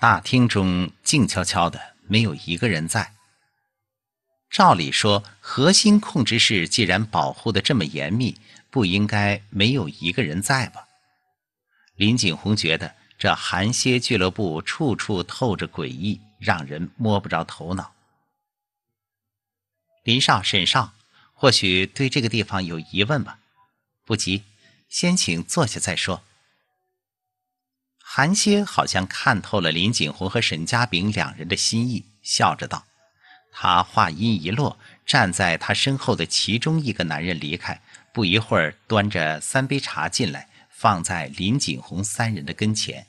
大厅中静悄悄的，没有一个人在。照理说，核心控制室既然保护的这么严密，不应该没有一个人在吧？林景洪觉得这寒蝎俱乐部处处透着诡异，让人摸不着头脑。林少、沈少，或许对这个地方有疑问吧？不急，先请坐下再说。韩歇好像看透了林锦洪和沈家炳两人的心意，笑着道：“他话音一落，站在他身后的其中一个男人离开，不一会儿端着三杯茶进来，放在林锦洪三人的跟前。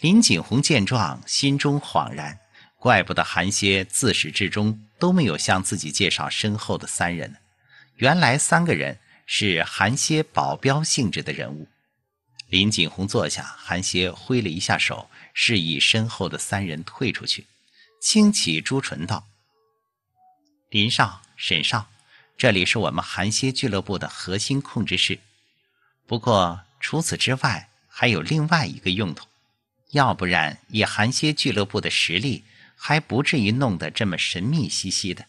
林锦洪见状，心中恍然，怪不得韩歇自始至终都没有向自己介绍身后的三人呢，原来三个人是韩歇保镖性质的人物。”林锦洪坐下，韩歇挥了一下手，示意身后的三人退出去，轻启朱唇道：“林少、沈少，这里是我们韩歇俱乐部的核心控制室。不过除此之外，还有另外一个用途，要不然以韩歇俱乐部的实力，还不至于弄得这么神秘兮兮的。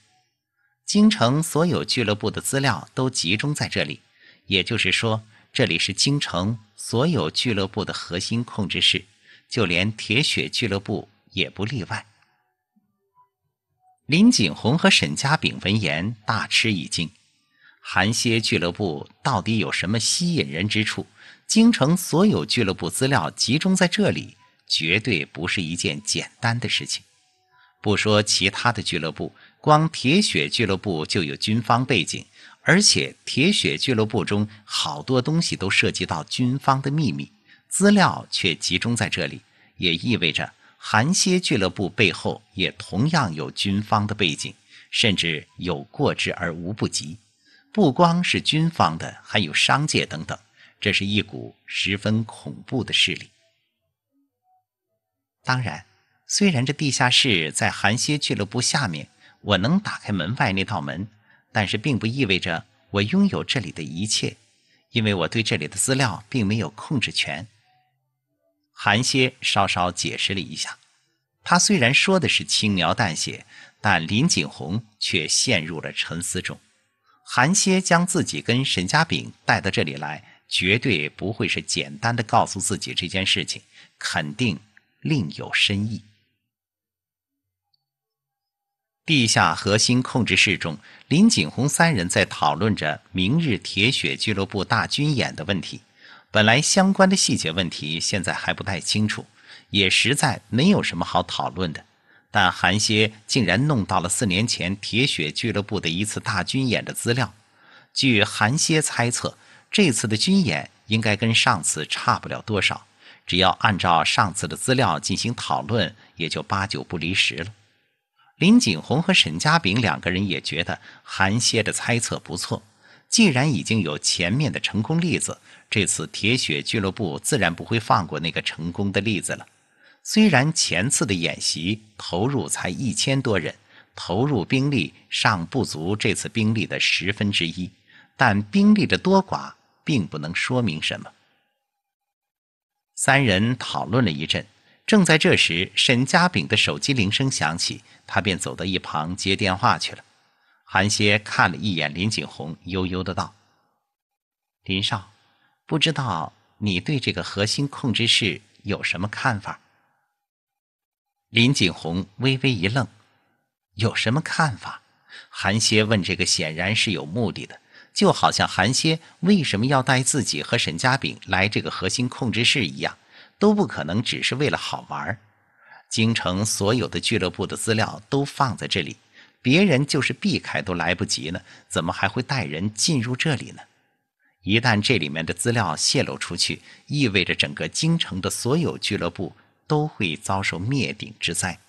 京城所有俱乐部的资料都集中在这里，也就是说，这里是京城。”所有俱乐部的核心控制室，就连铁血俱乐部也不例外。林锦洪和沈家炳闻言大吃一惊：韩歇俱乐部到底有什么吸引人之处？京城所有俱乐部资料集中在这里，绝对不是一件简单的事情。不说其他的俱乐部，光铁血俱乐部就有军方背景。而且，铁血俱乐部中好多东西都涉及到军方的秘密资料，却集中在这里，也意味着韩蝎俱乐部背后也同样有军方的背景，甚至有过之而无不及。不光是军方的，还有商界等等，这是一股十分恐怖的势力。当然，虽然这地下室在韩蝎俱乐部下面，我能打开门外那道门。但是并不意味着我拥有这里的一切，因为我对这里的资料并没有控制权。韩歇稍稍解释了一下，他虽然说的是轻描淡写，但林锦洪却陷入了沉思中。韩歇将自己跟沈家炳带到这里来，绝对不会是简单的告诉自己这件事情，肯定另有深意。地下核心控制室中，林景洪三人在讨论着明日铁血俱乐部大军演的问题。本来相关的细节问题现在还不太清楚，也实在没有什么好讨论的。但韩歇竟然弄到了四年前铁血俱乐部的一次大军演的资料。据韩歇猜测，这次的军演应该跟上次差不了多少，只要按照上次的资料进行讨论，也就八九不离十了。林锦宏和沈家炳两个人也觉得韩歇的猜测不错。既然已经有前面的成功例子，这次铁血俱乐部自然不会放过那个成功的例子了。虽然前次的演习投入才一千多人，投入兵力尚不足这次兵力的十分之一，但兵力的多寡并不能说明什么。三人讨论了一阵。正在这时，沈家炳的手机铃声响起，他便走到一旁接电话去了。韩歇看了一眼林锦洪，悠悠的道：“林少，不知道你对这个核心控制室有什么看法？”林锦洪微微一愣：“有什么看法？”韩歇问。这个显然是有目的的，就好像韩歇为什么要带自己和沈家炳来这个核心控制室一样。都不可能只是为了好玩。京城所有的俱乐部的资料都放在这里，别人就是避开都来不及呢，怎么还会带人进入这里呢？一旦这里面的资料泄露出去，意味着整个京城的所有俱乐部都会遭受灭顶之灾。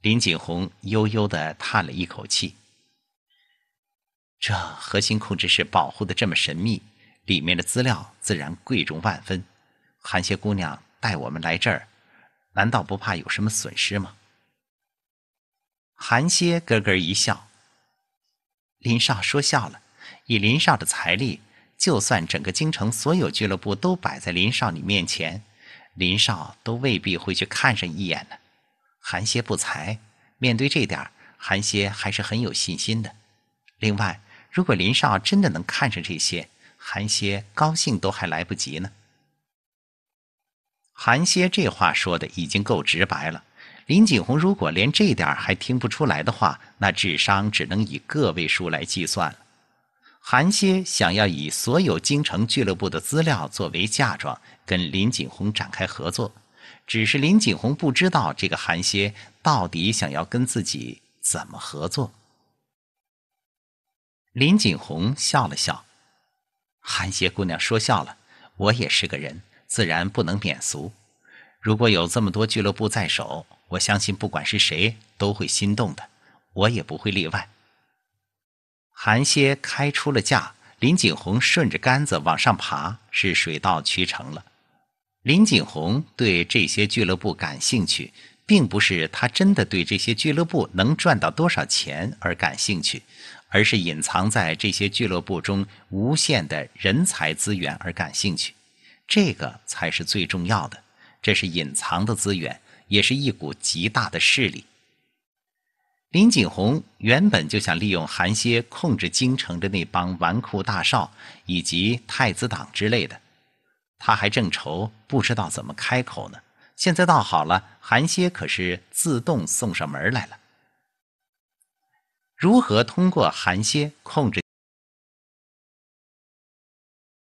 林锦宏悠悠的叹了一口气，这核心控制室保护的这么神秘，里面的资料自然贵重万分。韩歇姑娘带我们来这儿，难道不怕有什么损失吗？韩歇咯咯一笑：“林少说笑了，以林少的财力，就算整个京城所有俱乐部都摆在林少你面前，林少都未必会去看上一眼呢。”韩歇不才，面对这点，韩歇还是很有信心的。另外，如果林少真的能看上这些，韩歇高兴都还来不及呢。韩歇这话说的已经够直白了，林锦红如果连这点还听不出来的话，那智商只能以个位数来计算了。韩歇想要以所有京城俱乐部的资料作为嫁妆，跟林锦红展开合作，只是林锦红不知道这个韩歇到底想要跟自己怎么合作。林锦红笑了笑：“韩歇姑娘说笑了，我也是个人。”自然不能免俗。如果有这么多俱乐部在手，我相信不管是谁都会心动的，我也不会例外。韩歇开出了价，林锦洪顺着杆子往上爬，是水到渠成了。林锦洪对这些俱乐部感兴趣，并不是他真的对这些俱乐部能赚到多少钱而感兴趣，而是隐藏在这些俱乐部中无限的人才资源而感兴趣。这个才是最重要的，这是隐藏的资源，也是一股极大的势力。林锦洪原本就想利用韩歇控制京城的那帮纨绔大少以及太子党之类的，他还正愁不知道怎么开口呢。现在倒好了，韩歇可是自动送上门来了。如何通过韩歇控制？